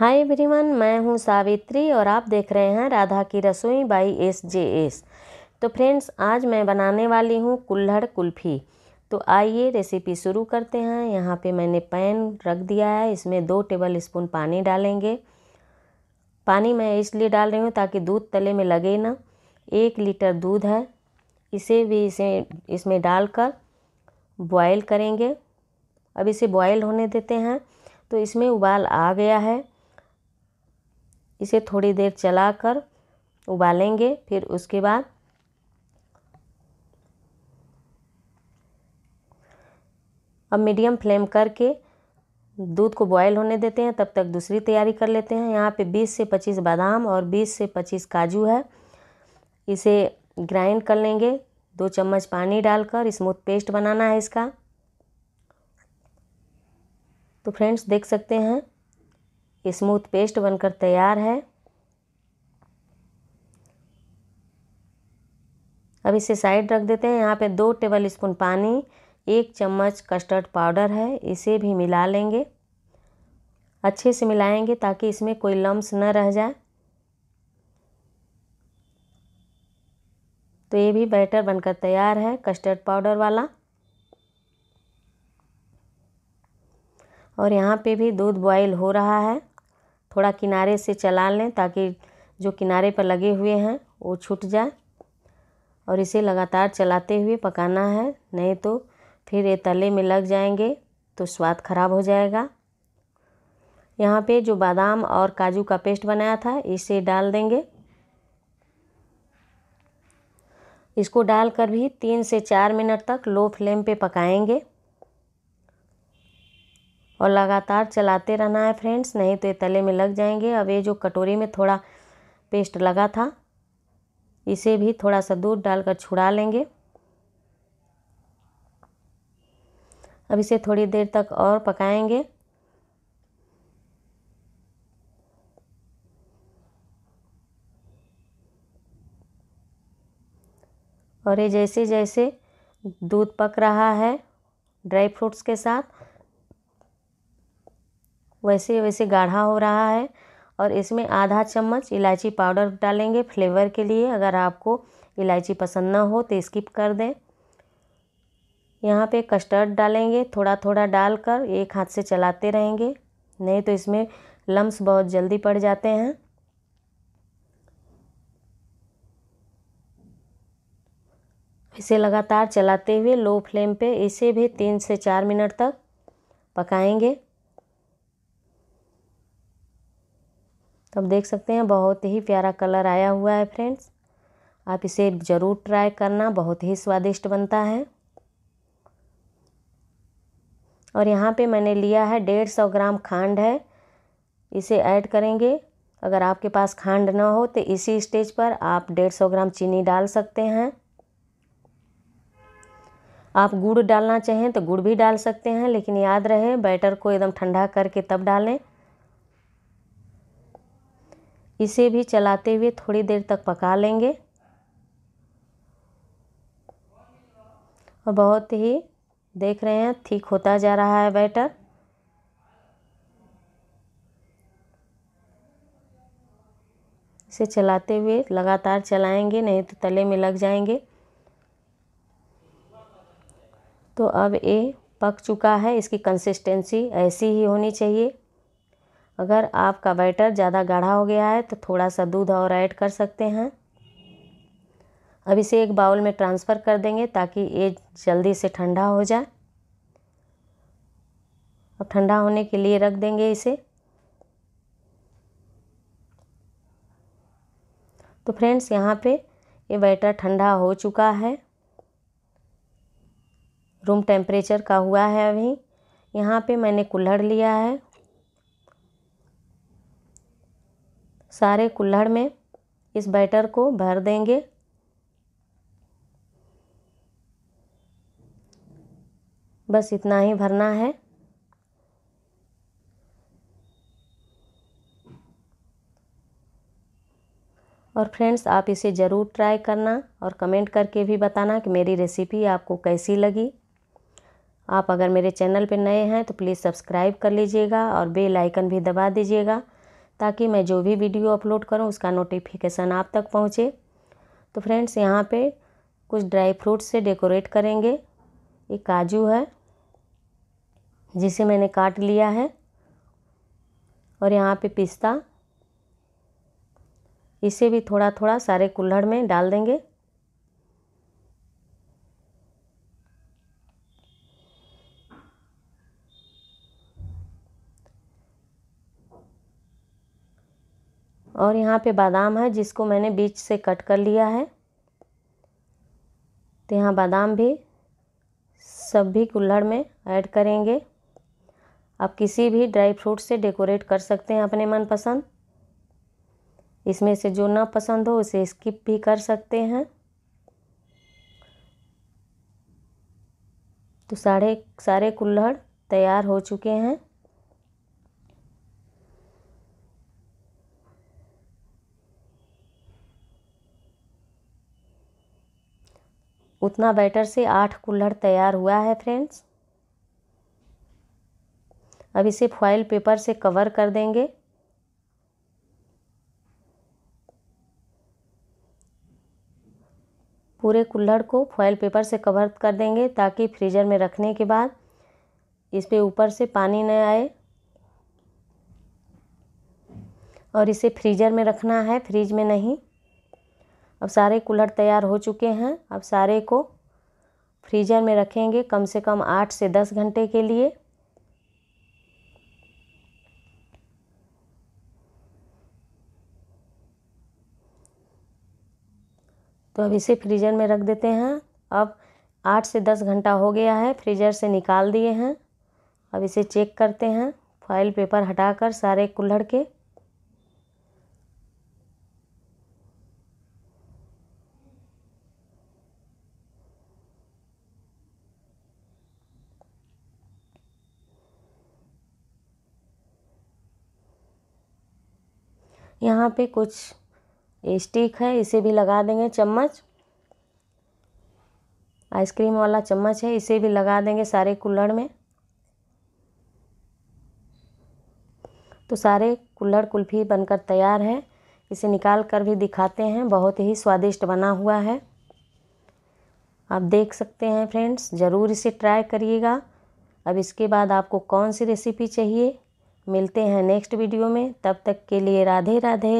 hi everyone मैं हूँ सावित्री और आप देख रहे हैं राधा की रसोई बाई एस जे एस तो फ्रेंड्स आज मैं बनाने वाली हूँ कुल्हड़ कुल्फ़ी तो आइए रेसिपी शुरू करते हैं यहाँ पे मैंने पैन रख दिया है इसमें दो टेबल स्पून पानी डालेंगे पानी मैं इसलिए डाल रही हूँ ताकि दूध तले में लगे ना एक लीटर दूध है इसे भी इसे इसमें डालकर बॉयल करेंगे अब इसे बॉयल होने देते हैं तो इसमें उबाल आ गया है इसे थोड़ी देर चलाकर उबालेंगे फिर उसके बाद अब मीडियम फ्लेम करके दूध को बॉयल होने देते हैं तब तक दूसरी तैयारी कर लेते हैं यहाँ पे 20 से 25 बादाम और 20 से 25 काजू है इसे ग्राइंड कर लेंगे दो चम्मच पानी डालकर स्मूथ पेस्ट बनाना है इसका तो फ्रेंड्स देख सकते हैं स्मूथ पेस्ट बनकर तैयार है अब इसे साइड रख देते हैं यहाँ पे दो टेबल स्पून पानी एक चम्मच कस्टर्ड पाउडर है इसे भी मिला लेंगे अच्छे से मिलाएंगे ताकि इसमें कोई लम्स न रह जाए तो ये भी बैटर बनकर तैयार है कस्टर्ड पाउडर वाला और यहाँ पे भी दूध बॉईल हो रहा है थोड़ा किनारे से चला लें ताकि जो किनारे पर लगे हुए हैं वो छूट जाए और इसे लगातार चलाते हुए पकाना है नहीं तो फिर ये तले में लग जाएंगे तो स्वाद ख़राब हो जाएगा यहाँ पे जो बादाम और काजू का पेस्ट बनाया था इसे डाल देंगे इसको डालकर भी तीन से चार मिनट तक लो फ्लेम पे पकाएंगे और लगातार चलाते रहना है फ्रेंड्स नहीं तो ये तले में लग जाएंगे अब ये जो कटोरी में थोड़ा पेस्ट लगा था इसे भी थोड़ा सा दूध डालकर छुड़ा लेंगे अब इसे थोड़ी देर तक और पकाएंगे और ये जैसे जैसे दूध पक रहा है ड्राई फ्रूट्स के साथ वैसे वैसे गाढ़ा हो रहा है और इसमें आधा चम्मच इलायची पाउडर डालेंगे फ्लेवर के लिए अगर आपको इलायची पसंद ना हो तो स्किप कर दें यहाँ पे कस्टर्ड डालेंगे थोड़ा थोड़ा डालकर एक हाथ से चलाते रहेंगे नहीं तो इसमें लम्स बहुत जल्दी पड़ जाते हैं इसे लगातार चलाते हुए लो फ्लेम पे इसे भी तीन से चार मिनट तक पकाएंगे तो आप देख सकते हैं बहुत ही प्यारा कलर आया हुआ है फ्रेंड्स आप इसे ज़रूर ट्राई करना बहुत ही स्वादिष्ट बनता है और यहाँ पे मैंने लिया है डेढ़ सौ ग्राम खांड है इसे ऐड करेंगे अगर आपके पास खांड ना हो तो इसी स्टेज पर आप डेढ़ सौ ग्राम चीनी डाल सकते हैं आप गुड़ डालना चाहें तो गुड़ भी डाल सकते हैं लेकिन याद रहे बैटर को एकदम ठंडा करके तब डालें इसे भी चलाते हुए थोड़ी देर तक पका लेंगे और बहुत ही देख रहे हैं ठीक होता जा रहा है बैटर इसे चलाते हुए लगातार चलाएंगे नहीं तो तले में लग जाएंगे तो अब ये पक चुका है इसकी कंसिस्टेंसी ऐसी ही होनी चाहिए अगर आपका बैटर ज़्यादा गाढ़ा हो गया है तो थोड़ा सा दूध और ऐड कर सकते हैं अब इसे एक बाउल में ट्रांसफ़र कर देंगे ताकि ये जल्दी से ठंडा हो जाए अब ठंडा होने के लिए रख देंगे इसे तो फ्रेंड्स यहाँ पे ये बैटर ठंडा हो चुका है रूम टेम्परेचर का हुआ है अभी यहाँ पे मैंने कुल्हड़ लिया है सारे कुल्हड़ में इस बैटर को भर देंगे बस इतना ही भरना है और फ्रेंड्स आप इसे ज़रूर ट्राई करना और कमेंट करके भी बताना कि मेरी रेसिपी आपको कैसी लगी आप अगर मेरे चैनल पर नए हैं तो प्लीज़ सब्सक्राइब कर लीजिएगा और बेल आइकन भी दबा दीजिएगा ताकि मैं जो भी वीडियो अपलोड करूँ उसका नोटिफिकेशन आप तक पहुँचे तो फ्रेंड्स यहाँ पर कुछ ड्राई फ्रूट से डेकोरेट करेंगे ये काजू है जिसे मैंने काट लिया है और यहाँ पे पिस्ता इसे भी थोड़ा थोड़ा सारे कुल्हड़ में डाल देंगे और यहाँ पे बादाम है जिसको मैंने बीच से कट कर लिया है तो यहाँ बादाम भी सब भी कुल्हड़ में ऐड करेंगे आप किसी भी ड्राई फ्रूट से डेकोरेट कर सकते हैं अपने मनपसंद इसमें से जो ना पसंद हो उसे स्किप भी कर सकते हैं तो सारे सारे कुल्हड़ तैयार हो चुके हैं उतना बैटर से आठ कुल्हड़ तैयार हुआ है फ्रेंड्स अब इसे फॉइल पेपर से कवर कर देंगे पूरे कुल्हड़ को फॉइल पेपर से कवर कर देंगे ताकि फ्रीजर में रखने के बाद इस पर ऊपर से पानी न आए और इसे फ्रीजर में रखना है फ्रिज में नहीं अब सारे कूलर तैयार हो चुके हैं अब सारे को फ्रीजर में रखेंगे कम से कम आठ से दस घंटे के लिए तो अब इसे फ्रीजर में रख देते हैं अब आठ से दस घंटा हो गया है फ्रीजर से निकाल दिए हैं अब इसे चेक करते हैं फाइल पेपर हटाकर सारे कुल्हड़ के यहाँ पे कुछ स्टिक है इसे भी लगा देंगे चम्मच आइसक्रीम वाला चम्मच है इसे भी लगा देंगे सारे कुल्हड़ में तो सारे कुल्हड़ कुल्फी बनकर तैयार है इसे निकाल कर भी दिखाते हैं बहुत ही स्वादिष्ट बना हुआ है आप देख सकते हैं फ्रेंड्स ज़रूर इसे ट्राई करिएगा अब इसके बाद आपको कौन सी रेसिपी चाहिए मिलते हैं नेक्स्ट वीडियो में तब तक के लिए राधे राधे